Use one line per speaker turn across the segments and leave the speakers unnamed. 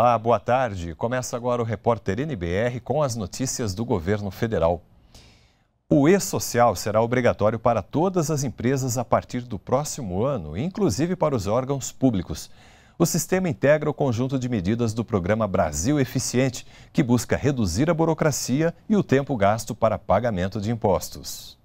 Olá, boa tarde. Começa agora o repórter NBR com as notícias do governo federal. O e-social será obrigatório para todas as empresas a partir do próximo ano, inclusive para os órgãos públicos. O sistema integra o conjunto de medidas do programa Brasil Eficiente, que busca reduzir a burocracia e o tempo gasto para pagamento de impostos.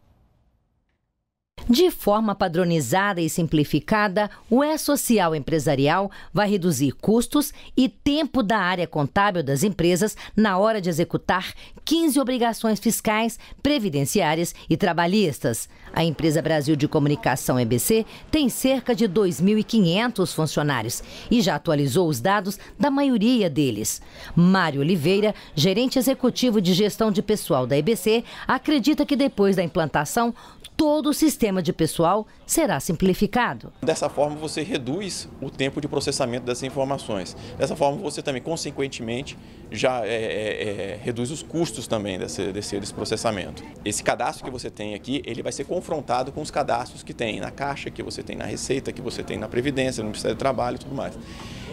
De forma padronizada e simplificada, o E-Social Empresarial vai reduzir custos e tempo da área contábil das empresas na hora de executar 15 obrigações fiscais, previdenciárias e trabalhistas. A empresa Brasil de Comunicação EBC tem cerca de 2.500 funcionários e já atualizou os dados da maioria deles. Mário Oliveira, gerente executivo de gestão de pessoal da EBC, acredita que depois da implantação, todo o sistema de pessoal será simplificado.
Dessa forma, você reduz o tempo de processamento dessas informações. Dessa forma, você também, consequentemente, já é, é, é, reduz os custos também desse, desse, desse processamento. Esse cadastro que você tem aqui, ele vai ser confrontado com os cadastros que tem na Caixa, que você tem na Receita, que você tem na Previdência, no Ministério do Trabalho e tudo mais.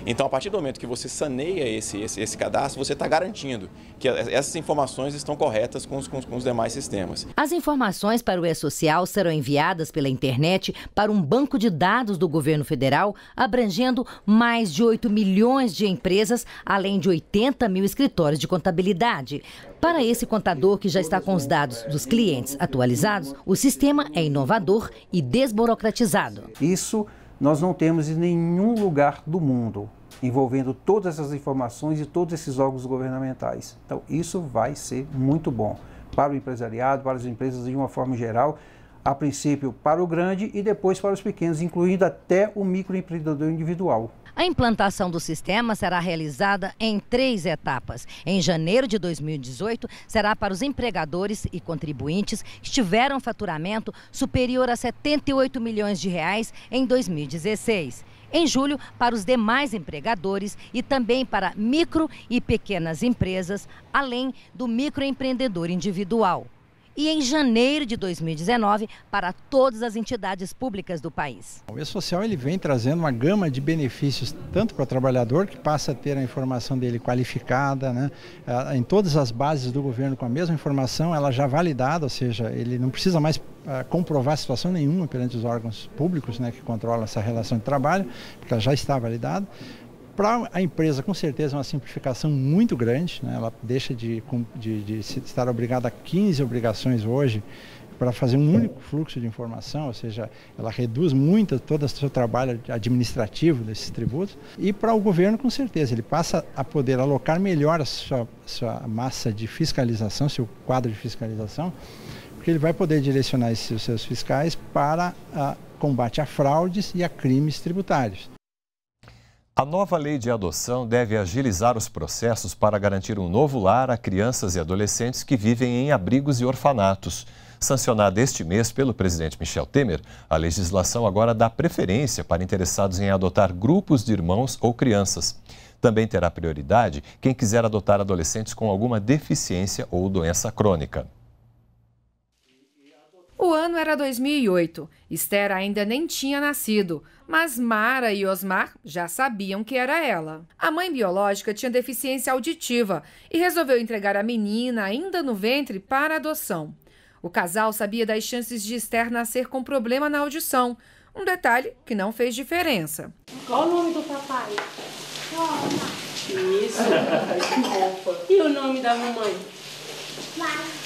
Então, a partir do momento que você saneia esse, esse, esse cadastro, você está garantindo que essas informações estão corretas com os, com, com os demais sistemas.
As informações para o E-Social serão enviadas pela internet para um banco de dados do governo federal, abrangendo mais de 8 milhões de empresas, além de 80 mil escritórios de contabilidade. Para esse contador que já está com os dados dos clientes atualizados, o sistema é inovador e desburocratizado.
Isso nós não temos em nenhum lugar do mundo envolvendo todas essas informações e todos esses órgãos governamentais. Então, isso vai ser muito bom para o empresariado, para as empresas de uma forma geral, a princípio para o grande e depois para os pequenos, incluindo até o microempreendedor individual.
A implantação do sistema será realizada em três etapas. Em janeiro de 2018, será para os empregadores e contribuintes que tiveram faturamento superior a 78 milhões de reais em 2016. Em julho, para os demais empregadores e também para micro e pequenas empresas, além do microempreendedor individual e em janeiro de 2019 para todas as entidades públicas do país.
O E-Social ele vem trazendo uma gama de benefícios tanto para o trabalhador, que passa a ter a informação dele qualificada, né? Ah, em todas as bases do governo com a mesma informação, ela já validada, ou seja, ele não precisa mais ah, comprovar situação nenhuma perante os órgãos públicos né, que controlam essa relação de trabalho, porque ela já está validada. Para a empresa, com certeza, é uma simplificação muito grande. Né? Ela deixa de, de, de estar obrigada a 15 obrigações hoje para fazer um único fluxo de informação, ou seja, ela reduz muito todo o seu trabalho administrativo desses tributos. E para o governo, com certeza, ele passa a poder alocar melhor a sua, sua massa de fiscalização, seu quadro de fiscalização, porque ele vai poder direcionar esses seus fiscais para a ah, combate a fraudes e a crimes tributários. A nova lei de adoção deve agilizar os processos para garantir um novo lar a crianças e adolescentes que vivem em abrigos e orfanatos. Sancionada este mês pelo presidente Michel Temer, a legislação agora dá preferência para interessados em adotar grupos de irmãos ou crianças. Também terá prioridade quem quiser adotar adolescentes com alguma deficiência ou doença crônica
ano era 2008. Esther ainda nem tinha nascido, mas Mara e Osmar já sabiam que era ela. A mãe biológica tinha deficiência auditiva e resolveu entregar a menina, ainda no ventre, para adoção. O casal sabia das chances de Esther nascer com problema na audição, um detalhe que não fez diferença. Qual o nome do papai? Toma.
Isso. e o nome da mamãe?
Mara.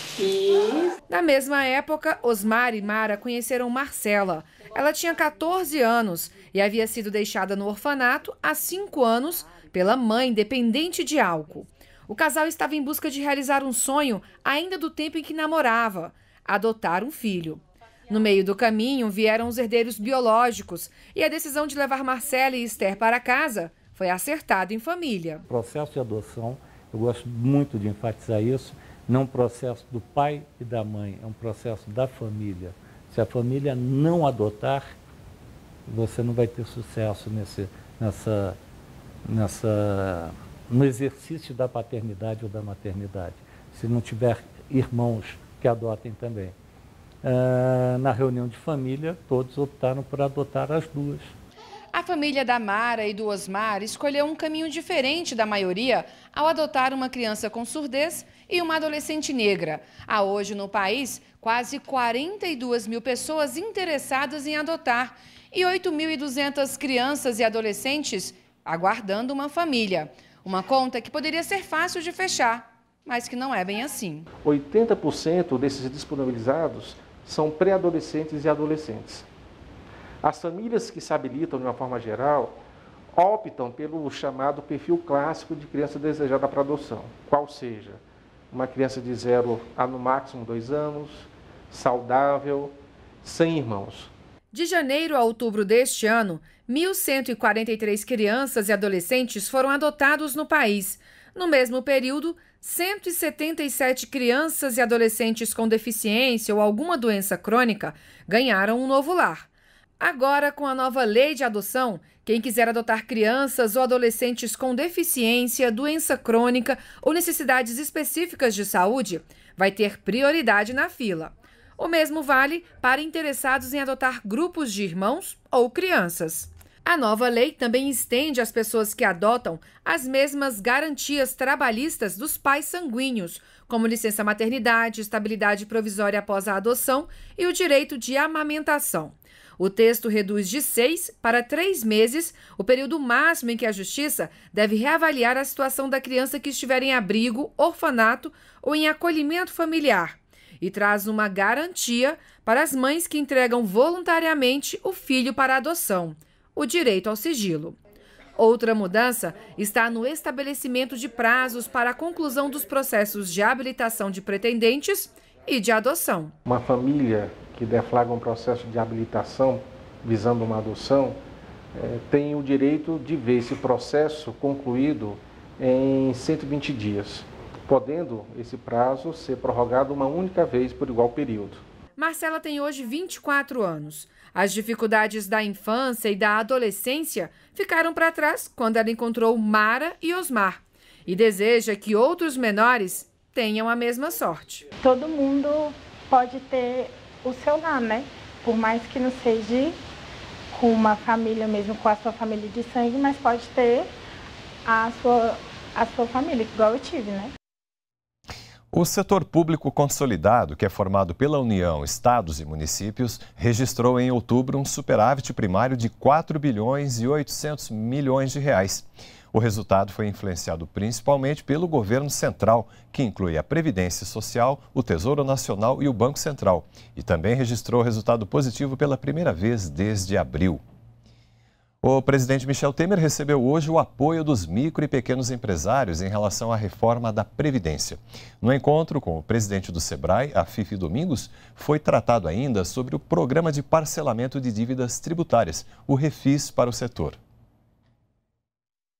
Na mesma época, Osmar e Mara conheceram Marcela. Ela tinha 14 anos e havia sido deixada no orfanato há 5 anos pela mãe dependente de álcool. O casal estava em busca de realizar um sonho ainda do tempo em que namorava adotar um filho. No meio do caminho vieram os herdeiros biológicos e a decisão de levar Marcela e Esther para casa foi acertada em família.
O processo de adoção, eu gosto muito de enfatizar isso, não é um processo do pai e da mãe, é um processo da família. Se a família não adotar, você não vai ter sucesso nesse, nessa, nessa, no exercício da paternidade ou da maternidade, se não tiver irmãos que adotem também. Ah, na reunião de família, todos optaram por adotar as duas
família da Mara e do Osmar escolheu um caminho diferente da maioria ao adotar uma criança com surdez e uma adolescente negra. Há hoje no país quase 42 mil pessoas interessadas em adotar e 8.200 crianças e adolescentes aguardando uma família. Uma conta que poderia ser fácil de fechar, mas que não é bem assim.
80% desses disponibilizados são pré-adolescentes e adolescentes. As famílias que se habilitam, de uma forma geral, optam pelo chamado perfil clássico de criança desejada para adoção, qual seja uma criança de zero a no máximo dois anos, saudável, sem irmãos.
De janeiro a outubro deste ano, 1.143 crianças e adolescentes foram adotados no país. No mesmo período, 177 crianças e adolescentes com deficiência ou alguma doença crônica ganharam um novo lar. Agora, com a nova lei de adoção, quem quiser adotar crianças ou adolescentes com deficiência, doença crônica ou necessidades específicas de saúde vai ter prioridade na fila. O mesmo vale para interessados em adotar grupos de irmãos ou crianças. A nova lei também estende às pessoas que adotam as mesmas garantias trabalhistas dos pais sanguíneos, como licença maternidade, estabilidade provisória após a adoção e o direito de amamentação. O texto reduz de seis para três meses o período máximo em que a Justiça deve reavaliar a situação da criança que estiver em abrigo, orfanato ou em acolhimento familiar e traz uma garantia para as mães que entregam voluntariamente o filho para adoção o direito ao sigilo. Outra mudança está no estabelecimento de prazos para a conclusão dos processos de habilitação de pretendentes e de adoção.
Uma família que deflaga um processo de habilitação visando uma adoção é, tem o direito de ver esse processo concluído em 120 dias, podendo esse prazo ser prorrogado uma única vez por igual período.
Marcela tem hoje 24 anos. As dificuldades da infância e da adolescência ficaram para trás quando ela encontrou Mara e Osmar e deseja que outros menores tenham a mesma sorte. Todo mundo pode ter o seu
lar, né? Por mais que não seja com uma família, mesmo com a sua família de sangue, mas pode ter a sua, a sua família, igual eu tive, né?
O setor público consolidado, que é formado pela União, estados e municípios, registrou em outubro um superávit primário de 4 bilhões e 800 milhões de reais. O resultado foi influenciado principalmente pelo governo central, que inclui a Previdência Social, o Tesouro Nacional e o Banco Central, e também registrou resultado positivo pela primeira vez desde abril. O presidente Michel Temer recebeu hoje o apoio dos micro e pequenos empresários em relação à reforma da Previdência. No encontro com o presidente do Sebrae, a Fifi Domingos, foi tratado ainda sobre o programa de parcelamento de dívidas tributárias, o Refis para o setor.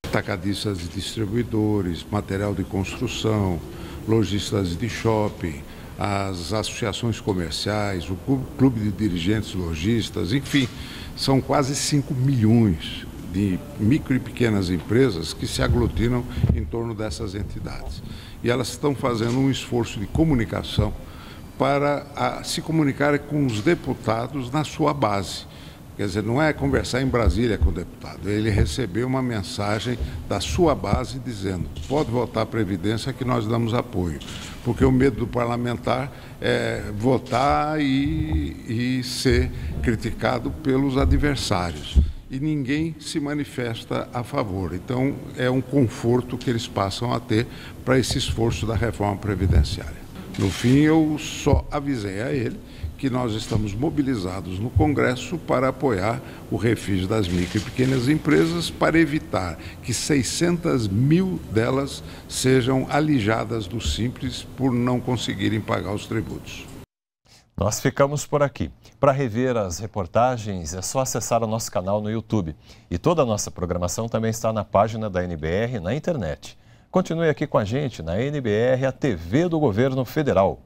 Atacadistas e distribuidores, material de construção, lojistas de shopping, as associações comerciais, o clube de dirigentes lojistas, enfim são quase 5 milhões de micro e pequenas empresas que se aglutinam em torno dessas entidades. E elas estão fazendo um esforço de comunicação para a, ah, se comunicar com os deputados na sua base. Quer dizer, não é conversar em Brasília com o deputado. É ele recebeu uma mensagem da sua base dizendo: pode votar a Previdência que nós damos apoio. Porque o medo do parlamentar é votar e, e ser criticado pelos adversários. E ninguém se manifesta a favor. Então, é um conforto que eles passam a ter para esse esforço da reforma previdenciária. No fim, eu só avisei a ele que nós estamos mobilizados no Congresso para apoiar o refis das micro e pequenas empresas para evitar que 600 mil delas sejam alijadas do Simples por não conseguirem pagar os tributos. Nós ficamos por
aqui. Para rever as reportagens, é só acessar o nosso canal no YouTube. E toda a nossa programação também está na página da NBR na internet. Continue aqui com a gente na NBR, a TV do Governo Federal.